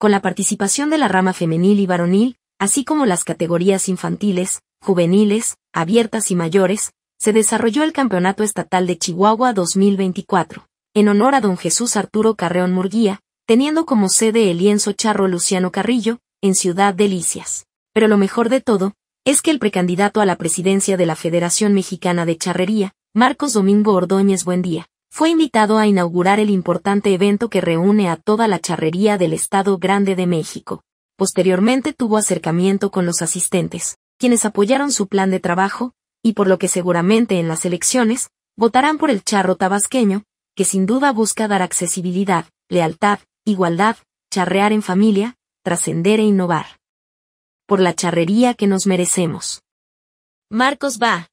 con la participación de la rama femenil y varonil, así como las categorías infantiles, juveniles, abiertas y mayores, se desarrolló el Campeonato Estatal de Chihuahua 2024, en honor a don Jesús Arturo Carreón Murguía, teniendo como sede el lienzo charro Luciano Carrillo, en Ciudad Delicias. Pero lo mejor de todo, es que el precandidato a la presidencia de la Federación Mexicana de Charrería, Marcos Domingo Ordóñez Buendía, fue invitado a inaugurar el importante evento que reúne a toda la charrería del Estado Grande de México. Posteriormente tuvo acercamiento con los asistentes, quienes apoyaron su plan de trabajo, y por lo que seguramente en las elecciones, votarán por el charro tabasqueño, que sin duda busca dar accesibilidad, lealtad, igualdad, charrear en familia, trascender e innovar. Por la charrería que nos merecemos. Marcos va.